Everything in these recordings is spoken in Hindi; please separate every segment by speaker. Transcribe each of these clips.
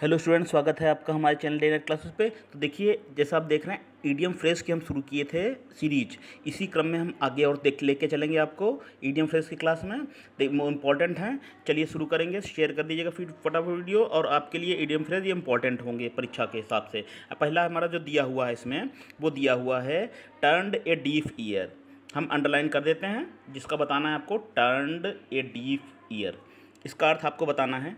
Speaker 1: हेलो स्टूडेंट स्वागत है आपका हमारे चैनल डेनर क्लासेस पे तो देखिए जैसा आप देख रहे हैं ईडीएम e फ्रेश की हम शुरू किए थे सीरीज इसी क्रम में हम आगे और देख लेके चलेंगे आपको ईडीएम e फ्रेश की क्लास में इंपॉर्टेंट हैं चलिए शुरू करेंगे शेयर कर दीजिएगा फिर फटाफट वीडियो और आपके लिए ईडियम e फ्रेश ये इंपॉर्टेंट होंगे परीक्षा के हिसाब से पहला हमारा जो दिया हुआ है इसमें वो दिया हुआ है टर्नड ए डीफ ईयर हम अंडरलाइन कर देते हैं जिसका बताना है आपको टर्नड ए डीफ ईयर इसका अर्थ आपको बताना है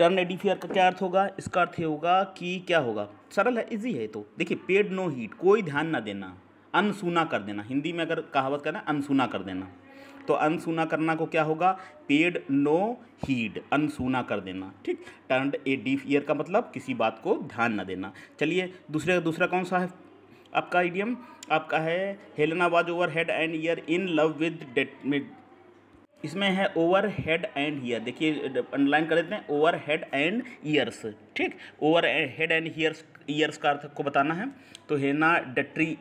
Speaker 1: टर्न एडिफियर का क्या अर्थ होगा इसका अर्थ ये होगा कि क्या होगा सरल है इजी है तो देखिए पेड नो हीट कोई ध्यान ना देना अनसुना कर देना हिंदी में अगर कहावत करना अनसुना कर देना तो अनसुना करना को क्या होगा पेड नो हीड अनसुना कर देना ठीक टर्न ए डीफ ईयर का मतलब किसी बात को ध्यान ना देना चलिए दूसरे का दूसरा कौन सा है आपका आइडियम आपका है Helena was over head and ear in love with इसमें है ओवर हेड एंड ईयर देखिए अंडरलाइन कर देते हैं ओवर हेड एंड ईयर्स ठीक over head and ears ears का अर्थ को बताना है तो हेना डेट्री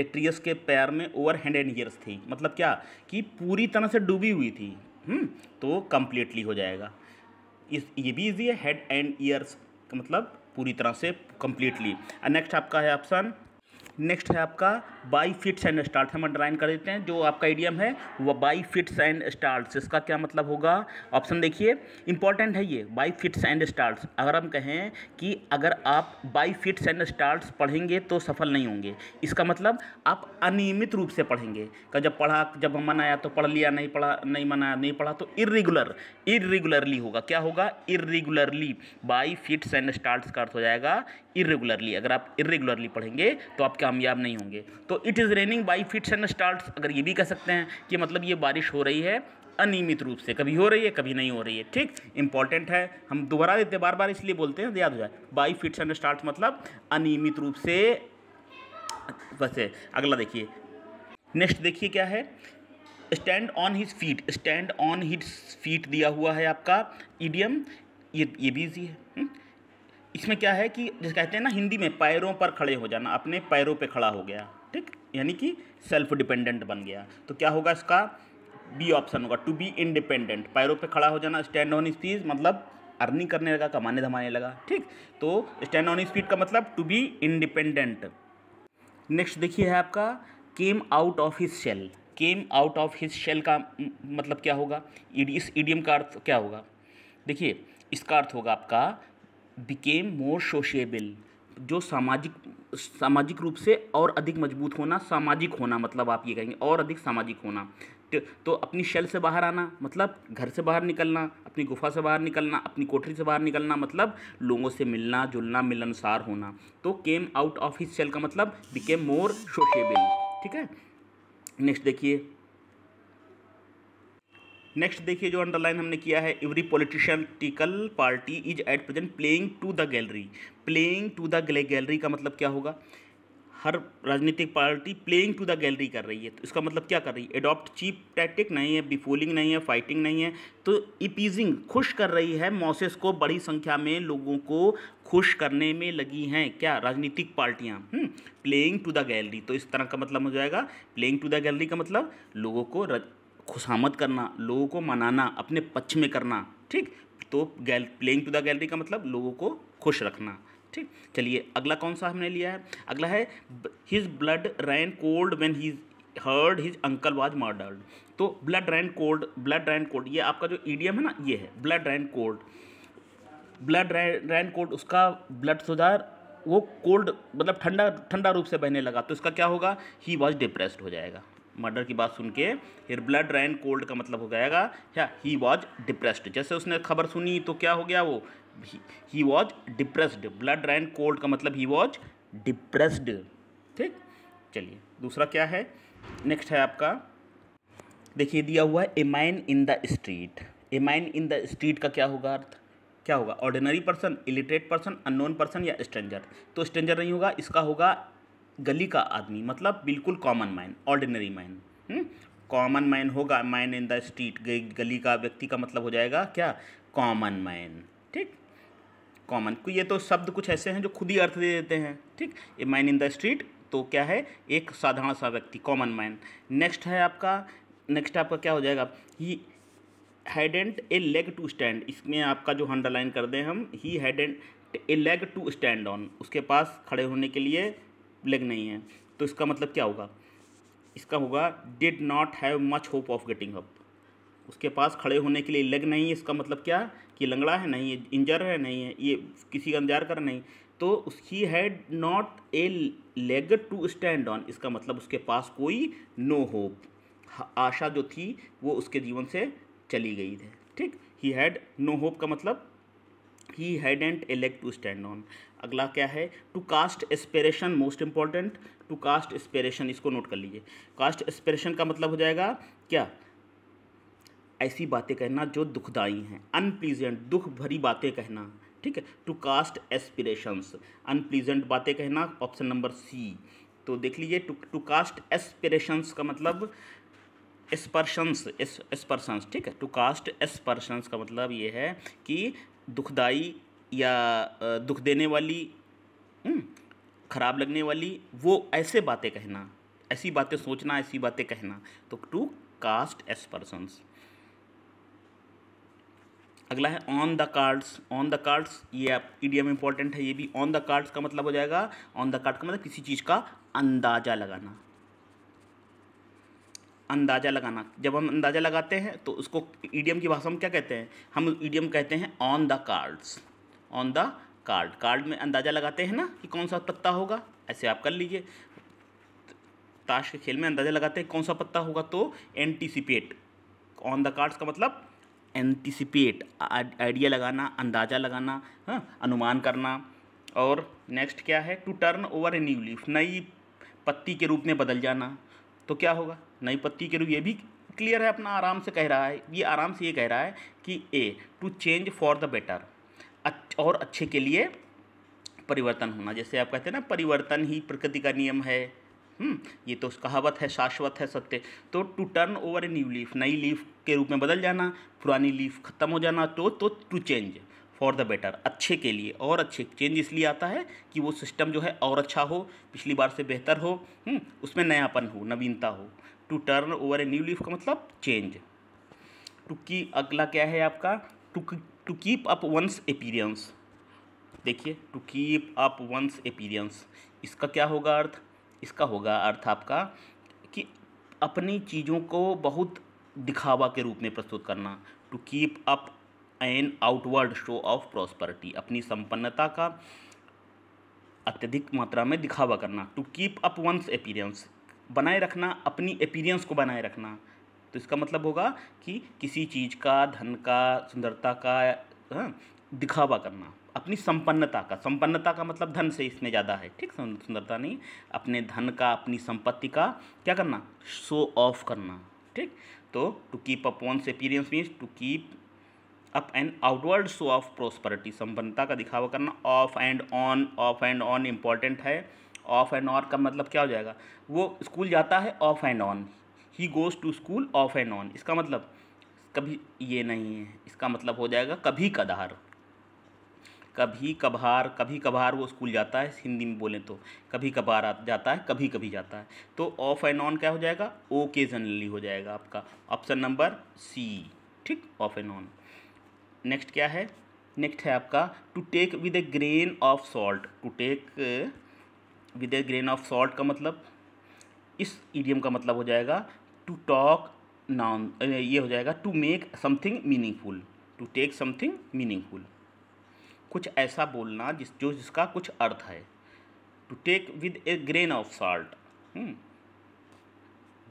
Speaker 1: डेट्रियस के पैर में ओवर हेड एंड ईयर्स थी मतलब क्या कि पूरी तरह से डूबी हुई थी हुँ? हम्म? तो कम्प्लीटली हो जाएगा इस ये भी इजी है हेड एंड ईयर्स मतलब पूरी तरह से कम्प्लीटली नेक्स्ट आपका है ऑप्शन नेक्स्ट है आपका बाई फिट्स एंड स्टार्ट हम अंडरलाइन कर देते हैं जो आपका एडियम है वह बाई फिट्स एंड स्टार्ट इसका क्या मतलब होगा ऑप्शन देखिए इंपॉर्टेंट है ये बाई फिट्स एंड स्टार्ट अगर हम कहें कि अगर आप बाई फिट्स एंड स्टार्ट पढ़ेंगे तो सफल नहीं होंगे इसका मतलब आप अनियमित रूप से पढ़ेंगे जब पढ़ा जब हम मनाया तो पढ़ लिया नहीं पढ़ा नहीं मनाया नहीं पढ़ा तो इरेगुलर इरेगुलरली होगा क्या होगा irregularly by fits and start का अर्थ हो जाएगा इरेगुलरली अगर आप इरेगुलरली पढ़ेंगे तो आप कामयाब नहीं होंगे तो it is raining by fits and start अगर ये भी कह सकते हैं कि मतलब ये बारिश हो रही है अनियमित रूप से कभी हो रही है कभी नहीं हो रही है ठीक इंपॉर्टेंट है हम दोबारा देते बार बार इसलिए बोलते हैं याद हो जाए बाई फिट्स एंड स्टार्ट मतलब अनियमित रूप से वैसे अगला देखिए नेक्स्ट देखिए क्या है stand on his feet stand on his feet दिया हुआ है आपका ईडियम ये ये भी इजी है हम्म? इसमें क्या है कि जैसे कहते हैं ना हिंदी में पैरों पर खड़े हो जाना अपने पैरों पे खड़ा हो गया ठीक यानी कि सेल्फ डिपेंडेंट बन गया तो क्या होगा इसका बी ऑप्शन होगा टू बी इंडिपेंडेंट पैरों पे खड़ा हो जाना स्टैंड ऑन स्पीज मतलब अर्निंग करने लगा कमाने धमाने लगा ठीक तो स्टैंड ऑन स्पीड का मतलब टू बी इंडिपेंडेंट नेक्स्ट देखिए है आपका came out of his shell came out of his shell का मतलब क्या होगा इस ईडीएम का अर्थ क्या होगा देखिए इसका अर्थ होगा आपका बिकेम मोर सोशेबल जो सामाजिक सामाजिक रूप से और अधिक मजबूत होना सामाजिक होना मतलब आप ये कहेंगे और अधिक सामाजिक होना तो, तो अपनी शेल से बाहर आना मतलब घर से बाहर निकलना अपनी गुफा से बाहर निकलना अपनी कोठरी से बाहर निकलना मतलब लोगों से मिलना जुलना मिलनसार होना तो came out of his shell का मतलब बिकेम मोर सोशेबल ठीक है नेक्स्ट देखिए नेक्स्ट देखिए जो अंडरलाइन हमने किया है every political party is at present playing to the gallery playing to the gallery का मतलब क्या होगा हर राजनीतिक party playing to the gallery कर रही है तो इसका मतलब क्या कर रही है एडॉप्ट चीप टैक्टिक नहीं है बिफोलिंग नहीं है फाइटिंग नहीं है तो इपीजिंग खुश कर रही है मॉसेस को बड़ी संख्या में लोगों को खुश करने में लगी हैं क्या राजनीतिक पार्टियाँ प्लेइंग टू द गैलरी तो इस तरह का मतलब हो जाएगा प्लेइंग टू द गैलरी का मतलब लोगों को खुशामद करना लोगों को मनाना अपने पक्ष में करना ठीक तो गैल प्लेइंग टू द गैलरी का मतलब लोगों को खुश रखना ठीक चलिए अगला कौन सा हमने लिया है अगला है his blood ran cold when he's heard his uncle was murdered तो blood ran cold blood ran cold ये आपका जो ईडीएम है ना ये है blood ran cold blood ran cold उसका ब्लड सुधार वो कोल्ड मतलब ठंडा ठंडा रूप से बहने लगा तो इसका क्या होगा ही वॉज डिप्रेस्ड हो जाएगा मर्डर की बात सुन के हिर ब्लड रैन कोल्ड का मतलब हो जाएगा या ही वॉज डिप्रेस्ड जैसे उसने खबर सुनी तो क्या हो गया वो he was depressed blood ran cold का मतलब ही वॉज डिप्रेस्ड ठीक चलिए दूसरा क्या है नेक्स्ट है आपका देखिए दिया हुआ है a man in the street a man in the street का क्या होगा अर्थ क्या होगा ordinary person illiterate person unknown person या स्ट्रेंजर तो स्ट्रेंजर नहीं होगा इसका होगा गली का आदमी मतलब बिल्कुल common man ordinary man common man होगा मैन इन द स्ट्रीट गली का व्यक्ति का मतलब हो जाएगा क्या कॉमन मैन ठीक कॉमन ये तो शब्द कुछ ऐसे हैं जो खुद ही अर्थ दे देते हैं ठीक a man in the street तो क्या है एक साधारण सा व्यक्ति कॉमन मैन नेक्स्ट है आपका नेक्स्ट आपका क्या हो जाएगा he hadn't a leg to stand इसमें आपका जो अंडरलाइन कर दें हम he hadn't a leg to stand on उसके पास खड़े होने के लिए लेग नहीं है तो इसका मतलब क्या होगा इसका होगा did not have much hope of getting up उसके पास खड़े होने के लिए लेग नहीं है इसका मतलब क्या कि लंगड़ा है नहीं है इंजर है नहीं है ये किसी का इंतजार कर नहीं तो उसकी है not a leg to stand on इसका मतलब उसके पास कोई नो होप आशा जो थी वो उसके जीवन से चली गई थी ठीक ही हैड नो होप का मतलब he hadn't a leg to stand on अगला क्या है to cast aspiration most important to cast aspiration इसको नोट कर लीजिए कास्ट एस्पिरेशन का मतलब हो जाएगा क्या ऐसी बातें कहना जो दुखदाई हैं अनप्लीजेंट दुख भरी बातें कहना ठीक है टू कास्ट एस्पिरेशंस अनप्लीजेंट बातें कहना ऑप्शन नंबर सी तो देख लीजिए टू टू कास्ट एस्पिरेशंस का मतलब एस्पर्शंस एस्पर्शंस ठीक है टू कास्ट एस्पर्शंस का मतलब ये है कि दुखदाई या दुख देने वाली हम्म, ख़राब लगने वाली वो ऐसे बातें कहना ऐसी बातें सोचना ऐसी बातें कहना तो टू कास्ट एस पर्सनस अगला है on the cards on the cards ये आप ईडीएम इंपॉर्टेंट है ये भी ऑन द कार्ड्स का मतलब हो जाएगा ऑन द कार्ड का मतलब किसी चीज़ का अंदाज़ा लगाना अंदाज़ा लगाना जब हम अंदाज़ा लगाते हैं तो उसको ईडीएम की भाषा में क्या कहते हैं हम ईडीएम कहते हैं on the cards on the card card में अंदाज़ा लगाते हैं ना कि कौन सा पत्ता होगा ऐसे आप कर लीजिए ताश के खेल में अंदाज़ा लगाते हैं कौन सा पत्ता होगा तो एंटीसिपेट ऑन द कार्ड्स का मतलब एंटीसिपेट आइडिया लगाना अंदाज़ा लगाना हाँ अनुमान करना और नेक्स्ट क्या है to turn over a new leaf नई पत्ती के रूप में बदल जाना तो क्या होगा नई पत्ती के रूप ये भी क्लियर है अपना आराम से कह रहा है ये आराम से ये कह रहा है कि a to change for the better और अच्छे के लिए परिवर्तन होना जैसे आप कहते हैं ना परिवर्तन ही प्रकृति का नियम है हम्म, ये तो कहावत है शाश्वत है सत्य तो to turn over a new leaf नई लीफ के रूप में बदल जाना पुरानी लीफ खत्म हो जाना तो तो to change for the better अच्छे के लिए और अच्छे चेंज इसलिए आता है कि वो सिस्टम जो है और अच्छा हो पिछली बार से बेहतर हो हम्म, उसमें नयापन हो नवीनता हो to turn over a new leaf का मतलब चेंज टुक्की अगला क्या है आपका टुक to keep up one's appearance देखिए to keep up one's appearance इसका क्या होगा अर्थ इसका होगा अर्थ आपका कि अपनी चीज़ों को बहुत दिखावा के रूप में प्रस्तुत करना to keep up an outward show of prosperity अपनी संपन्नता का अत्यधिक मात्रा में दिखावा करना to keep up one's appearance बनाए रखना अपनी अपीरियंस को बनाए रखना तो इसका मतलब होगा कि किसी चीज़ का धन का सुंदरता का हाँ, दिखावा करना अपनी संपन्नता का संपन्नता का मतलब धन से इसमें ज़्यादा है ठीक सुंदरता नहीं अपने धन का अपनी संपत्ति का क्या करना शो ऑफ करना ठीक तो to keep up one's appearance means to keep up and outward show of prosperity संपन्नता का दिखावा करना off and on off and on important है ऑफ एंड ऑन का मतलब क्या हो जाएगा वो स्कूल जाता है off and on he goes to school off and on इसका मतलब कभी ये नहीं है इसका मतलब हो जाएगा कभी कदार कभी कभार कभी कभार वो स्कूल जाता है हिंदी में बोलें तो कभी कभार जाता है कभी कभी जाता है तो ऑफ एंड ऑन क्या हो जाएगा ओकेजनली हो जाएगा आपका ऑप्शन नंबर सी ठीक ऑफ एंड ऑन नेक्स्ट क्या है नेक्स्ट है आपका to take with a grain of salt to take with a grain of salt का मतलब इस ईडियम का मतलब हो जाएगा टू टॉक नाउन ये हो जाएगा to make something meaningful to take something meaningful कुछ ऐसा बोलना जिस जो जिसका कुछ अर्थ है to take with a grain of salt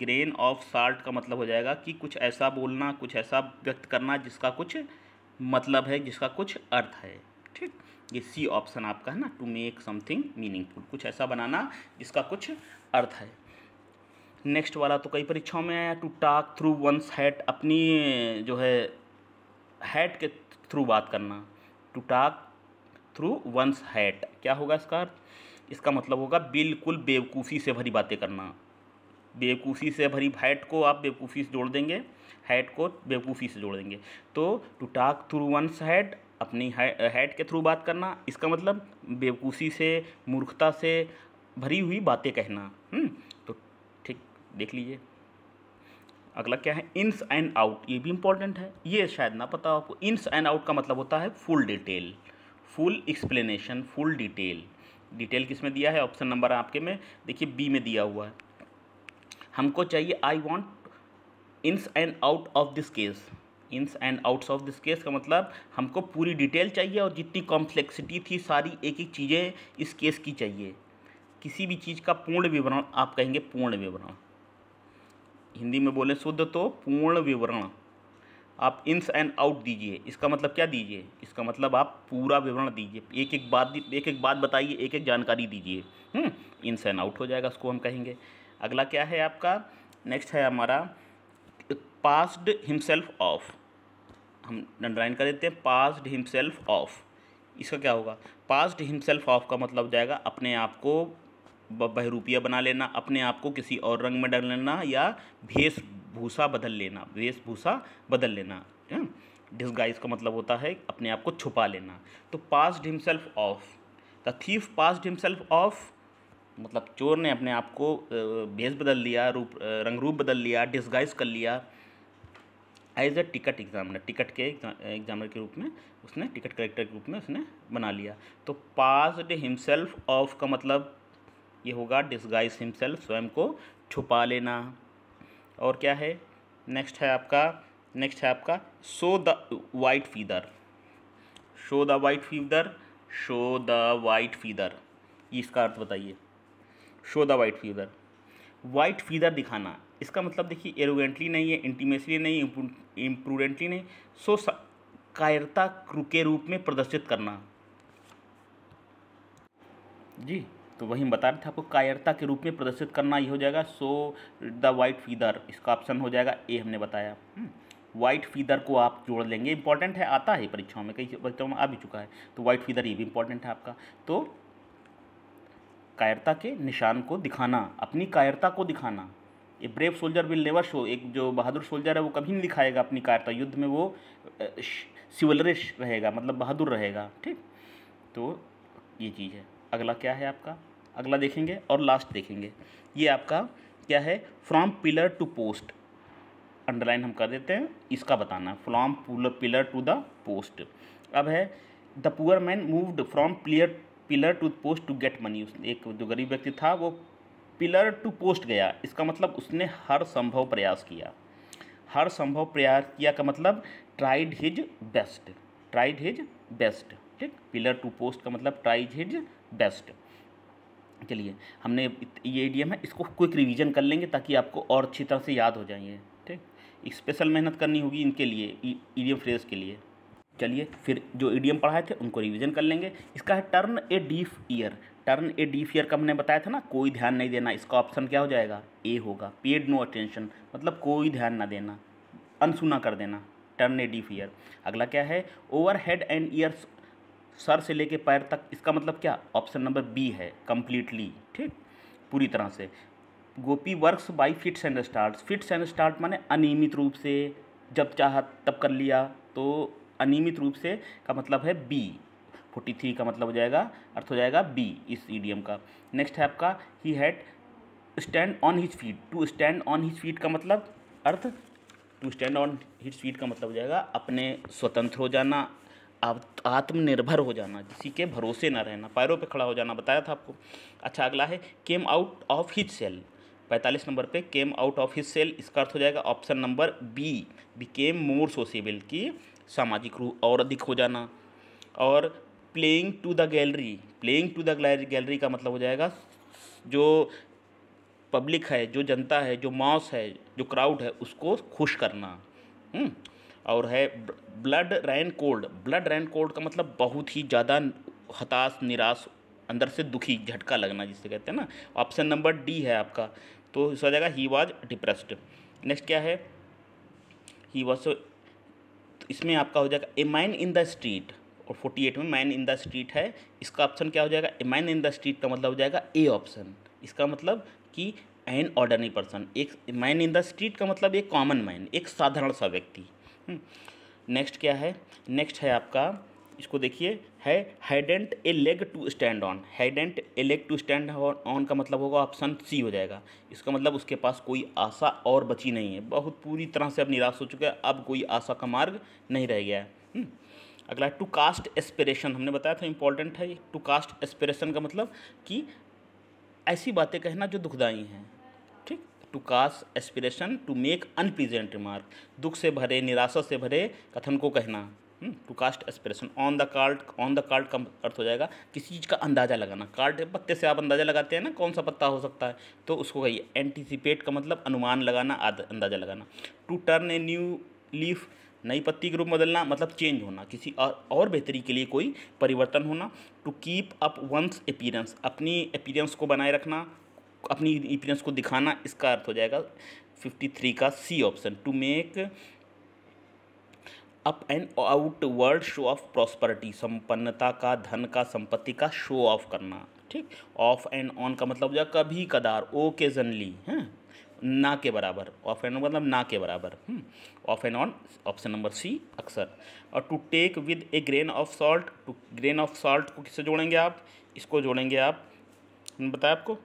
Speaker 1: grain of salt का मतलब हो जाएगा कि कुछ ऐसा बोलना कुछ ऐसा व्यक्त करना जिसका कुछ मतलब है जिसका कुछ अर्थ है ठीक ये सी ऑप्शन आपका है ना टू मेक समथिंग मीनिंगफुल कुछ ऐसा बनाना जिसका कुछ अर्थ है नेक्स्ट वाला तो कई परीक्षाओं में आया to talk through one's hat अपनी जो है हैट के थ्रू बात करना to talk through one's hat क्या होगा इसका इसका मतलब होगा बिल्कुल बेवकूफ़ी से भरी बातें करना बेवकूफ़ी से भरी हैट को आप बेवकूफ़ी से जोड़ देंगे हैट को बेवकूफ़ी से जोड़ देंगे तो to talk through one's hat अपनी हैट के थ्रू बात करना इसका मतलब बेवकूफ़ी से मूर्खता से भरी हुई बातें कहना हुँ? हम्म, देख लीजिए अगला क्या है इंस एंड आउट ये भी इंपॉर्टेंट है ये शायद ना पता हो आपको इंस एंड आउट का मतलब होता है full detail full explanation full detail detail किस में दिया है ऑप्शन नंबर आपके में देखिए बी में दिया हुआ है हमको चाहिए I want ins and out of this case ins and outs of this case का मतलब हमको पूरी डिटेल चाहिए और जितनी कॉम्प्लेक्सिटी थी सारी एक एक चीज़ें इस केस की चाहिए किसी भी चीज़ का पूर्ण विवरण आप कहेंगे पूर्ण विवरण हिंदी में बोलें शुद्ध तो पूर्ण विवरण आप इंस एंड आउट दीजिए इसका मतलब क्या दीजिए इसका मतलब आप पूरा विवरण दीजिए एक एक बात एक एक बात बताइए एक एक जानकारी दीजिए इंस एंड आउट हो जाएगा उसको हम कहेंगे अगला क्या है आपका नेक्स्ट है हमारा पास्ड हिमसेल्फ ऑफ हम अंडरलाइन कर देते हैं पास्ड हिमसेल्फ ऑफ इसका क्या होगा पास्ड हिमसेल्फ ऑफ का मतलब जाएगा अपने आप को बहरूपिया बना लेना अपने आप को किसी और रंग में डाल लेना या वेशभूषा बदल लेना वेशभूषा बदल लेना डिस्गाइज का मतलब होता है अपने आप को छुपा लेना तो passed himself off the thief passed himself off मतलब चोर ने अपने आप को भेष बदल लिया रूप रंग रूप बदल लिया डिस्गाइज कर लिया as a ticket examiner ticket के एग्जामिनर के रूप में उसने टिकट कलेक्टर के रूप में उसने बना लिया तो पास्ड हिमसेल्फ ऑफ का मतलब ये होगा डिस्गाइज हिमसेल्फ स्वयं को छुपा लेना और क्या है नेक्स्ट है आपका नेक्स्ट है आपका show the white feather show the white feather show the white feather इसका अर्थ बताइए show the white feather white feather दिखाना इसका मतलब देखिए एरोगेंटली नहीं है इंटीमेसली नहीं इम्प्रूडेंटली नहीं सो कायरता के रूप में प्रदर्शित करना जी तो वही बता रहे थे आपको कायरता के रूप में प्रदर्शित करना ये हो जाएगा सो द वाइट फीदर इसका ऑप्शन हो जाएगा ए हमने बताया वाइट हम्म, फीदर को आप जोड़ लेंगे इंपॉर्टेंट है आता है परीक्षाओं में कई बच्चों में आ भी चुका है तो वाइट फीदर ये भी इंपॉर्टेंट है आपका तो कायरता के निशान को दिखाना अपनी कायरता को दिखाना a brave soldier will never show एक जो बहादुर सोल्जर है वो कभी नहीं दिखाएगा अपनी कायरता युद्ध में वो सिवलरिश रहेगा मतलब बहादुर रहेगा ठीक तो ये चीज़ है अगला क्या है आपका अगला देखेंगे और लास्ट देखेंगे ये आपका क्या है from pillar to post underline हम कर देते हैं इसका बताना है from pillar to the post अब है the poor man moved from pillar pillar to post to get money एक जो गरीब व्यक्ति था वो पिलर टू पोस्ट गया इसका मतलब उसने हर संभव प्रयास किया हर संभव प्रयास किया का मतलब tried his best tried his best ठीक पिलर टू पोस्ट का मतलब ट्राइड हिज बेस्ट चलिए हमने ये एडीएम है इसको क्विक रिवीजन कर लेंगे ताकि आपको और अच्छी तरह से याद हो जाइए ठीक स्पेशल मेहनत करनी होगी इनके लिए ईडीएम फ्रेज के लिए चलिए फिर जो ईडीएम पढ़ाए थे उनको रिवीजन कर लेंगे इसका है turn a deaf ear turn a deaf ear का हमने बताया था ना कोई ध्यान नहीं देना इसका ऑप्शन क्या हो जाएगा ए होगा पेड नो अटेंशन मतलब कोई ध्यान ना देना अनसुना कर देना टर्न ए डीफ ईयर अगला क्या है ओवर हेड एंड ईयर्स सर से लेके पैर तक इसका मतलब क्या ऑप्शन नंबर बी है कम्प्लीटली ठीक पूरी तरह से गोपी works by fits and start fits and start माने अनियमित रूप से जब चाह तब कर लिया तो अनियमित रूप से का मतलब है बी फोर्टी थ्री का मतलब हो जाएगा अर्थ हो जाएगा बी इस ईडीएम का नेक्स्ट है आपका ही had stand on his feet to stand on his feet का मतलब अर्थ to stand on his feet का मतलब हो जाएगा अपने स्वतंत्र हो जाना आत्मनिर्भर हो जाना किसी के भरोसे ना रहना पैरों पे खड़ा हो जाना बताया था आपको अच्छा अगला है came out of his shell पैंतालीस नंबर पे came out of his shell इसका अर्थ हो जाएगा option number B became more sociable की सामाजिक रूप और अधिक हो जाना और playing to the gallery playing to the gallery का मतलब हो जाएगा जो पब्लिक है जो जनता है जो मॉस है जो क्राउड है उसको खुश करना हम्म, और है blood ran cold blood ran cold का मतलब बहुत ही ज़्यादा हताश निराश अंदर से दुखी झटका लगना जिसे कहते हैं ना ऑप्शन नंबर डी है आपका तो इसका जाएगा ही वॉज डिप्रेस्ड नेक्स्ट क्या है ही वॉज तो इसमें आपका हो जाएगा a man in the street और फोर्टी एट में मैन इन द स्ट्रीट है इसका ऑप्शन क्या हो जाएगा a man in the street का मतलब हो जाएगा ए ऑप्शन इसका मतलब कि एन ऑर्डनरी पर्सन एक मैन इन द स्ट्रीट का मतलब एक कॉमन मैन एक साधारण सा व्यक्ति नेक्स्ट हम्म। क्या है नेक्स्ट है आपका इसको देखिए है हाइडेंट a leg to stand on हाइडेंट a leg to stand on का मतलब होगा ऑप्शन सी हो जाएगा इसका मतलब उसके पास कोई आशा और बची नहीं है बहुत पूरी तरह से अब निराश हो चुका है अब कोई आशा का मार्ग नहीं रह गया है हम्म। अगला टू कास्ट एस्पिरेशन हमने बताया था इंपॉर्टेंट है टू कास्ट एस्पिरेशन का मतलब कि ऐसी बातें कहना जो दुखदाई हैं to cast aspersion to make unpleasant remark दुख से भरे निराशा से भरे कथन को कहना to cast aspersion on the card on the card का अर्थ हो जाएगा किसी चीज़ का अंदाज़ा लगाना कार्ड पत्ते से आप अंदाज़ा लगाते हैं ना कौन सा पत्ता हो सकता है तो उसको कहिए एंटिसिपेट का मतलब अनुमान लगाना अंदाज़ा लगाना to turn a new leaf नई पत्ती के रूप बदलना मतलब चेंज होना किसी और, और बेहतरी के लिए कोई परिवर्तन होना to keep up one's appearance अपनी अपीरेंस को बनाए रखना अपनी इम्पीडेंस को दिखाना इसका अर्थ हो जाएगा फिफ्टी थ्री का C option to make up an outward show of prosperity संपन्नता का धन का संपत्ति का शो ऑफ करना ठीक ऑफ एंड ऑन का मतलब हो जाएगा कभी कदार ओकेजनली हैं हाँ? ना के बराबर ऑफ एंड मतलब ना के बराबर off and on option number C अक्सर और to take with a grain of salt to grain of salt को किससे जोड़ेंगे आप इसको जोड़ेंगे आप बताया आपको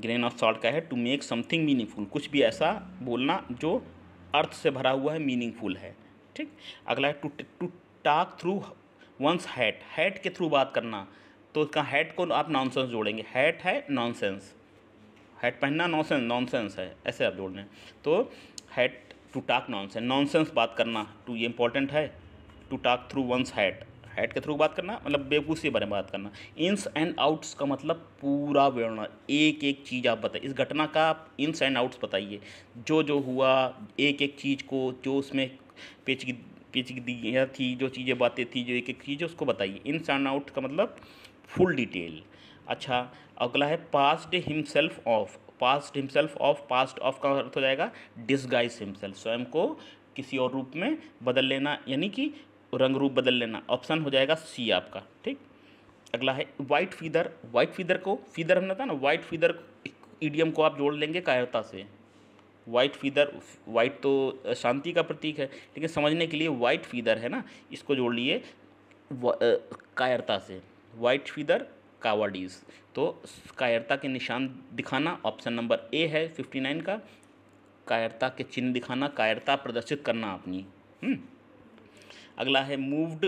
Speaker 1: ग्रेन ऑफ सॉल्ट का है टू मेक समथिंग मीनिंगफुल कुछ भी ऐसा बोलना जो अर्थ से भरा हुआ है मीनिंगफुल है ठीक अगला है to to talk through one's hat hat के थ्रू बात करना तो इसका हैट को आप नॉनसेंस जोड़ेंगे हैट है नॉनसेंस हैट पहनना नॉनसेंस नॉनसेंस है ऐसे आप जोड़ लें तो hat to talk nonsense nonsense बात करना टू ये इंपॉर्टेंट है to talk through one's hat head के थ्रू बात करना मतलब बेवकूफ़ के बारे में बात करना इंस एंड आउट्स का मतलब पूरा विवरण एक एक चीज़ आप बताइए इस घटना का आप इंस एंड आउट्स बताइए जो जो हुआ एक एक चीज़ को जो उसमें पेचगी थी जो चीज़ें बातें थी जो एक एक चीज़ उसको बताइए इंस एंड आउट का मतलब फुल डिटेल अच्छा अगला है passed himself off passed himself off passed off का अर्थ हो जाएगा डिसगाइज हिमसेल्फ स्वयं को किसी और रूप में बदल लेना यानी कि रंग रूप बदल लेना ऑप्शन हो जाएगा सी आपका ठीक अगला है वाइट फीदर वाइट फीदर को फीदर हमने था ना वाइट फीदर ईडीएम को आप जोड़ लेंगे कायरता से वाइट फीदर वाइट तो शांति का प्रतीक है लेकिन समझने के लिए वाइट फीदर है ना इसको जोड़ लिए कायरता से वाइट फीदर कावाडीज तो कायरता के निशान दिखाना ऑप्शन नंबर ए है फिफ्टी नाइन का कायरता के चिन्ह दिखाना कायरता प्रदर्शित करना अपनी हम्म। अगला है मूव्ड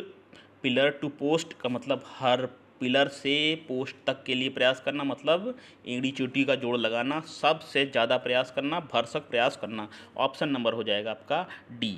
Speaker 1: पिलर टू पोस्ट का मतलब हर पिलर से पोस्ट तक के लिए प्रयास करना मतलब एड़ी चोटी का जोड़ लगाना सबसे ज़्यादा प्रयास करना भरसक प्रयास करना ऑप्शन नंबर हो जाएगा आपका डी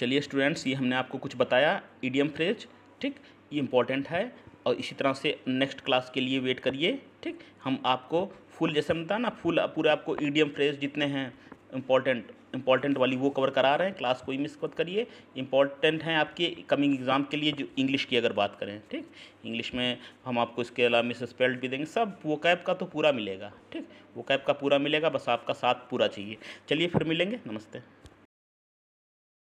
Speaker 1: चलिए स्टूडेंट्स ये हमने आपको कुछ बताया ईडियम फ्रेज ठीक ये इंपॉर्टेंट है और इसी तरह से नेक्स्ट क्लास के लिए वेट करिए ठीक हम आपको फुल जैसे हम बताया ना फुल पूरे आपको ईडियम फ्रेज जितने हैं इम्पॉर्टेंट इंपॉर्टेंट वाली वो कवर करा रहे हैं क्लास कोई मिस मत करिए इंपॉर्टेंट हैं आपके कमिंग एग्ज़ाम के लिए जो इंग्लिश की अगर बात करें ठीक इंग्लिश में हम आपको इसके अलावा मिस स्पेल्ड भी देंगे सब वो कैब का तो पूरा मिलेगा ठीक वो कैब का पूरा मिलेगा बस आपका साथ पूरा चाहिए चलिए फिर मिलेंगे नमस्ते